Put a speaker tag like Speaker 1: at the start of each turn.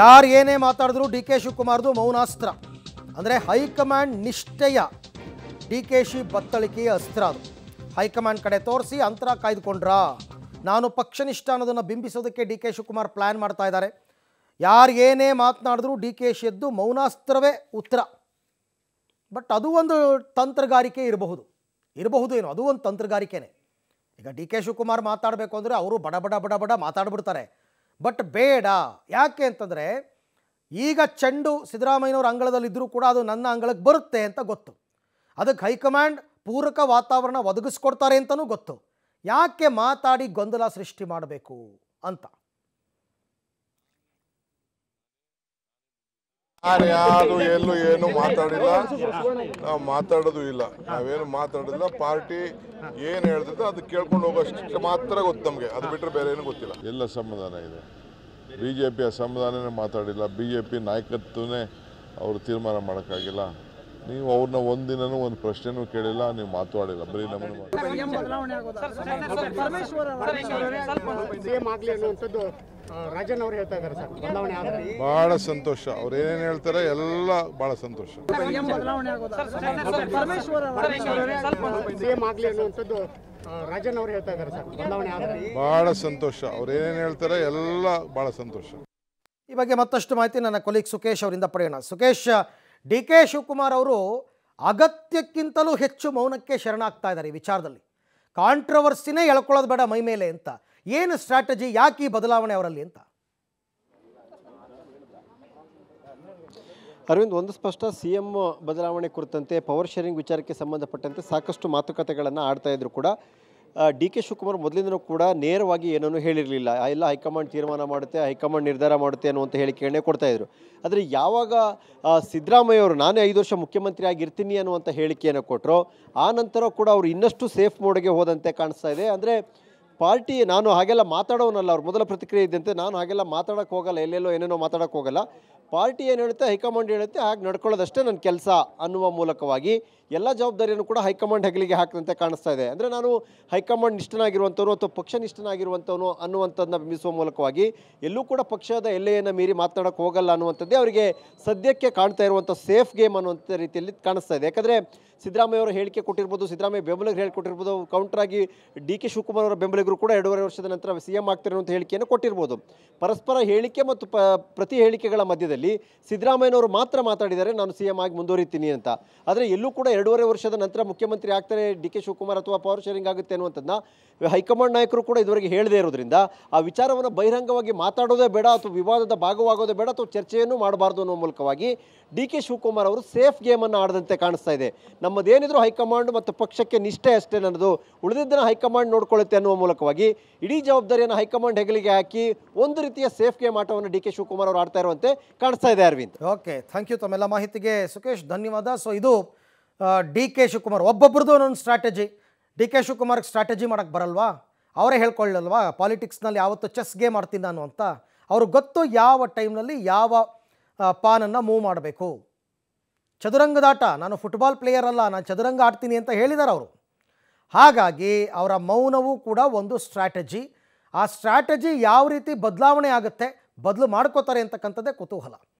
Speaker 1: ಯಾರು ಏನೇ ಮಾತಾಡಿದ್ರು ಡಿ ಕೆ ಶಿವಕುಮಾರ್ದು ಮೌನಾಸ್ತ್ರ ಅಂದರೆ ಹೈಕಮಾಂಡ್ ನಿಷ್ಠೆಯ ಡಿ ಕೆ ಶಿ ಬತ್ತಳಿಕೆಯ ಅಸ್ತ್ರ ಅದು ಹೈಕಮಾಂಡ್ ಕಡೆ ತೋರಿಸಿ ಅಂತರ ಕಾಯ್ದುಕೊಂಡ್ರಾ ನಾನು ಪಕ್ಷನಿಷ್ಠ ಅನ್ನೋದನ್ನು ಬಿಂಬಿಸೋದಕ್ಕೆ ಡಿ ಕೆ ಶಿವಕುಮಾರ್ ಪ್ಲ್ಯಾನ್ ಮಾಡ್ತಾ ಇದ್ದಾರೆ ಯಾರು ಏನೇ ಮಾತನಾಡಿದ್ರು ಡಿ ಕೆ ಶಿಯದ್ದು ಮೌನಾಸ್ತ್ರವೇ ಉತ್ತರ ಬಟ್ ಅದು ಒಂದು ತಂತ್ರಗಾರಿಕೆ ಇರಬಹುದು ಇರಬಹುದು ಏನು ಅದು ಒಂದು ತಂತ್ರಗಾರಿಕೆನೇ ಈಗ ಡಿ ಕೆ ಶಿವಕುಮಾರ್ ಮಾತಾಡಬೇಕು ಅಂದರೆ ಅವರು ಬಡ ಬಡ ಬಡ ಬಡ ಮಾತಾಡ್ಬಿಡ್ತಾರೆ ಬಟ್ ಬೇಡ ಯಾಕೆ ಅಂತಂದರೆ ಈಗ ಚೆಂಡು ಸಿದ್ದರಾಮಯ್ಯನವ್ರ ಅಂಗಳದಲ್ಲಿದ್ದರೂ ಕೂಡ ಅದು ನನ್ನ ಅಂಗಳಕ್ಕೆ ಬರುತ್ತೆ ಅಂತ ಗೊತ್ತು ಅದಕ್ಕೆ ಹೈಕಮಾಂಡ್ ಪೂರಕ ವಾತಾವರಣ ಒದಗಿಸ್ಕೊಡ್ತಾರೆ ಅಂತಲೂ ಗೊತ್ತು ಯಾಕೆ ಮಾತಾಡಿ ಗೊಂದಲ ಸೃಷ್ಟಿ ಮಾಡಬೇಕು ಅಂತ
Speaker 2: ಯಾರು ಯಾರು ಎಲ್ಲೂ ಏನು ಮಾತಾಡಿಲ್ಲ ನಾವು ಮಾತಾಡೋದು ಇಲ್ಲ ನಾವೇನು ಮಾತಾಡೋದಿಲ್ಲ ಪಾರ್ಟಿ ಏನು ಹೇಳ್ತಿದ್ದೆ ಅದು ಕೇಳ್ಕೊಂಡು ಹೋಗೋಷ್ಟು ಮಾತ್ರ ಗೊತ್ತು ನಮಗೆ ಅದು ಬಿಟ್ಟರೆ ಬೇರೆ ಏನು ಗೊತ್ತಿಲ್ಲ ಎಲ್ಲ ಸಮಾಧಾನ ಇದೆ ಬಿ ಜೆ ಪಿಯ ಸಂವಿಧಾನನೇ ಮಾತಾಡಿಲ್ಲ ಬಿ ಜೆ ಪಿ ನಾಯಕತ್ವನೇ ಅವರು ತೀರ್ಮಾನ ಮಾಡೋಕ್ಕಾಗಿಲ್ಲ ನೀವು ಅವ್ರನ್ನ ಒಂದಿನೂ ಒಂದು ಪ್ರಶ್ನೆನೂ ಕೇಳಿಲ್ಲ ನೀವು ಮಾತಾಡಿಲ್ಲ ಬರೀ ನಮ್ಮನ್ನು ಬಹಳ ಸಂತೋಷ ಅವ್ರು ಏನೇನು ಹೇಳ್ತಾರೆ ಎಲ್ಲ ಬಹಳ ಸಂತೋಷ ಬಹಳ ಸಂತೋಷ ಅವ್ರು ಏನೇನು ಹೇಳ್ತಾರೆ ಎಲ್ಲ ಬಹಳ ಸಂತೋಷ
Speaker 1: ಈ ಬಗ್ಗೆ ಮತ್ತಷ್ಟು ಮಾಹಿತಿ ನನ್ನ ಕೊಲೀಗ್ ಸುಕೇಶ್ ಅವರಿಂದ ಪಡೆಯೋಣ ಸುಕೇಶ್ ಡಿ ಕೆ ಶಿವಕುಮಾರ್ ಅವರು ಅಗತ್ಯಕ್ಕಿಂತಲೂ ಹೆಚ್ಚು ಮೌನಕ್ಕೆ ಶರಣಾಗ್ತಾ ಇದ್ದಾರೆ ಈ ವಿಚಾರದಲ್ಲಿ ಕಾಂಟ್ರವರ್ಸಿನೇ ಎಳ್ಕೊಳ್ಳೋದು ಬೇಡ ಮೈ ಮೇಲೆ ಅಂತ ಏನು ಸ್ಟ್ರಾಟಜಿ ಯಾಕೆ ಈ ಬದಲಾವಣೆ ಅವರಲ್ಲಿ ಅಂತ
Speaker 3: ಅರವಿಂದ್ ಒಂದು ಸ್ಪಷ್ಟ ಸಿ ಎಂ ಬದಲಾವಣೆ ಕುರಿತಂತೆ ಪವರ್ ಶೇರಿಂಗ್ ವಿಚಾರಕ್ಕೆ ಸಂಬಂಧಪಟ್ಟಂತೆ ಸಾಕಷ್ಟು ಮಾತುಕತೆಗಳನ್ನು ಆಡ್ತಾ ಇದ್ರು ಕೂಡ ಡಿ ಕೆ ಶಿವಕುಮಾರ್ ಮೊದಲಿಂದನೂ ಕೂಡ ನೇರವಾಗಿ ಏನನ್ನೂ ಹೇಳಿರಲಿಲ್ಲ ಎಲ್ಲ ಹೈಕಮಾಂಡ್ ತೀರ್ಮಾನ ಮಾಡುತ್ತೆ ಹೈಕಮಾಂಡ್ ನಿರ್ಧಾರ ಮಾಡುತ್ತೆ ಅನ್ನುವಂಥ ಕೊಡ್ತಾ ಕೊಡ್ತಾಯಿದ್ರು ಆದರೆ ಯಾವಾಗ ಸಿದ್ದರಾಮಯ್ಯ ಅವರು ನಾನೇ ಐದು ವರ್ಷ ಮುಖ್ಯಮಂತ್ರಿ ಆಗಿರ್ತೀನಿ ಅನ್ನುವಂಥ ಹೇಳಿಕೆಯನ್ನು ಕೊಟ್ಟರು ಆ ನಂತರ ಕೂಡ ಅವರು ಇನ್ನಷ್ಟು ಸೇಫ್ ಮೋಡ್ಗೆ ಹೋದಂತೆ ಕಾಣಿಸ್ತಾ ಇದೆ ಅಂದರೆ ಪಾರ್ಟಿ ನಾನು ಹಾಗೆಲ್ಲ ಮಾತಾಡೋನಲ್ಲ ಅವ್ರ ಮೊದಲ ಪ್ರತಿಕ್ರಿಯೆ ಇದ್ದಂತೆ ನಾನು ಹಾಗೆಲ್ಲ ಮಾತಾಡೋಕ್ಕೆ ಹೋಗಲ್ಲ ಎಲ್ಲೆಲ್ಲೋ ಏನೇನೋ ಮಾತಾಡಕ್ಕೆ ಹೋಗಲ್ಲ ಪಾರ್ಟಿ ಏನು ಹೇಳುತ್ತೆ ಹೈಕಮಾಂಡ್ ಹೇಳುತ್ತೆ ಹಾಗೆ ನಡ್ಕೊಳ್ಳೋದಷ್ಟೇ ನನ್ನ ಕೆಲಸ ಅನ್ನುವ ಮೂಲಕವಾಗಿ ಎಲ್ಲ ಜವಾಬ್ದಾರಿಯನ್ನು ಕೂಡ ಹೈಕಮಾಂಡ್ ಹಗಲಿಗೆ ಹಾಕಿದಂತೆ ಕಾಣಿಸ್ತಾ ಇದೆ ಅಂದರೆ ನಾನು ಹೈಕಮಾಂಡ್ ನಿಷ್ಠನಾಗಿರುವಂಥವ್ರು ಅಥವಾ ಪಕ್ಷ ನಿಷ್ಠನಾಗಿರುವಂಥವ್ನು ಅನ್ನುವಂಥದ್ದನ್ನ ಬಿಂಬಿಸುವ ಮೂಲಕವಾಗಿ ಎಲ್ಲೂ ಕೂಡ ಪಕ್ಷದ ಎಲ್ಲೆಯನ್ನು ಮೀರಿ ಮಾತಾಡಕ್ಕೆ ಹೋಗಲ್ಲ ಅನ್ನುವಂಥದ್ದೇ ಅವರಿಗೆ ಸದ್ಯಕ್ಕೆ ಕಾಣ್ತಾ ಇರುವಂಥ ಸೇಫ್ ಗೇಮ್ ಅನ್ನುವಂಥ ರೀತಿಯಲ್ಲಿ ಕಾಣಿಸ್ತಾ ಇದೆ ಯಾಕಂದರೆ ಸಿದ್ದರಾಮಯ್ಯ ಅವರು ಹೇಳಿಕೆ ಕೊಟ್ಟಿರ್ಬೋದು ಸಿದ್ದರಾಮಯ್ಯ ಬೆಂಬಲಿಗರು ಹೇಳಿಕೊಟ್ಟಿರ್ಬೋದು ಆಗಿ ಡಿ ಕೆ ಶಿವಕುಮಾರ್ ಅವರ ಬೆಂಬಲ ಬೆಳೆಗರು ಕೂಡ ಎರಡೂವರೆ ವರ್ಷದ ನಂತರ ಸಿಎಂ ಎಂ ಆಗ್ತಿರುವಂಥ ಹೇಳಿಕೆಯನ್ನು ಕೊಟ್ಟಿರ್ಬೋದು ಪರಸ್ಪರ ಹೇಳಿಕೆ ಮತ್ತು ಪ ಪ್ರತಿ ಹೇಳಿಕೆಗಳ ಮಧ್ಯದಲ್ಲಿ ಸಿದ್ದರಾಮಯ್ಯನವರು ಮಾತ್ರ ಮಾತಾಡಿದರೆ ನಾನು ಸಿಎಂ ಆಗಿ ಮುಂದುವರಿತೀನಿ ಅಂತ ಆದರೆ ಎಲ್ಲೂ ಕೂಡ ಎರಡೂವರೆ ವರ್ಷದ ನಂತರ ಮುಖ್ಯಮಂತ್ರಿ ಆಗ್ತಾರೆ ಡಿ ಕೆ ಶಿವಕುಮಾರ್ ಅಥವಾ ಪವರ್ ಶೇರಿಂಗ್ ಆಗುತ್ತೆ ಅನ್ನುವಂಥದ್ದನ್ನ ಹೈಕಮಾಂಡ್ ನಾಯಕರು ಕೂಡ ಇದುವರೆಗೆ ಹೇಳದೇ ಇರೋದ್ರಿಂದ ಆ ವಿಚಾರವನ್ನು ಬಹಿರಂಗವಾಗಿ ಮಾತಾಡೋದೇ ಬೇಡ ಅಥವಾ ವಿವಾದದ ಭಾಗವಾಗೋದೇ ಬೇಡ ಅಥವಾ ಚರ್ಚೆಯನ್ನು ಮಾಡಬಾರ್ದು ಅನ್ನೋ ಮೂಲಕವಾಗಿ ಡಿ ಕೆ ಶಿವಕುಮಾರ್ ಅವರು ಸೇಫ್ ಗೇಮ್ ಗೇಮನ್ನು ಆಡದಂತೆ ಕಾಣಿಸ್ತಾ ಇದೆ ನಮ್ಮದೇನಿದ್ರು ಹೈಕಮಾಂಡ್ ಮತ್ತು ಪಕ್ಷಕ್ಕೆ ನಿಷ್ಠೆ ಅಷ್ಟೇ ನನ್ನದು ಉಳಿದಿದ್ದನ್ನು ಹೈಕಮಾಂಡ್ ನೋಡ್ಕೊಳ್ಳುತ್ತೆ ಅನ್ನುವ ಮೂಲಕ ಮೂಲಕವಾಗಿ ಇಡೀ ಜವಾಬ್ದಾರಿಯನ್ನು ಹೈಕಮಾಂಡ್ ಹೆಗಲಿಗೆ ಹಾಕಿ ಒಂದು ರೀತಿಯ ಸೇಫ್ ಗೇಮ್ ಆಟವನ್ನು ಡಿ ಕೆ ಶಿವಕುಮಾರ್ ಅವರು ಆಡ್ತಾ ಇರುವಂತೆ ಕಾಣಿಸ್ತಾ ಇದೆ ಅರವಿಂದ್ ಓಕೆ ಥ್ಯಾಂಕ್ ಯು ತಮ್ಮೆಲ್ಲ ಮಾಹಿತಿಗೆ ಸುಕೇಶ್ ಧನ್ಯವಾದ ಸೊ ಇದು
Speaker 1: ಡಿ ಕೆ ಶಿವಕುಮಾರ್ ಒಬ್ಬೊಬ್ರದ್ದು ಒಂದೊಂದು ಸ್ಟ್ರಾಟಜಿ ಡಿ ಕೆ ಶಿವಕುಮಾರ್ಗೆ ಸ್ಟ್ರಾಟಜಿ ಮಾಡೋಕ್ಕೆ ಬರಲ್ವಾ ಅವರೇ ಹೇಳ್ಕೊಳ್ಳಲ್ವಾ ಪಾಲಿಟಿಕ್ಸ್ನಲ್ಲಿ ಯಾವತ್ತು ಚೆಸ್ ಗೇಮ್ ಆಡ್ತೀನಿ ನಾನು ಅಂತ ಅವ್ರಿಗೆ ಗೊತ್ತು ಯಾವ ಟೈಮ್ನಲ್ಲಿ ಯಾವ ಪಾನನ್ನು ಮೂವ್ ಮಾಡಬೇಕು ಚದುರಂಗದಾಟ ನಾನು ಫುಟ್ಬಾಲ್ ಪ್ಲೇಯರ್ ಅಲ್ಲ ನಾನು ಚದುರಂಗ ಆಡ್ತೀನಿ ಅಂತ ಹೇಳಿದ್ದಾರೆ ಅವರು ಹಾಗಾಗಿ ಅವರ ಮೌನವೂ ಕೂಡ ಒಂದು ಸ್ಟ್ರಾಟಜಿ ಆ ಸ್ಟ್ರಾಟಜಿ ಯಾವ ರೀತಿ ಬದಲಾವಣೆ ಆಗುತ್ತೆ ಬದಲು ಮಾಡ್ಕೋತಾರೆ ಅಂತಕ್ಕಂಥದ್ದೇ ಕುತೂಹಲ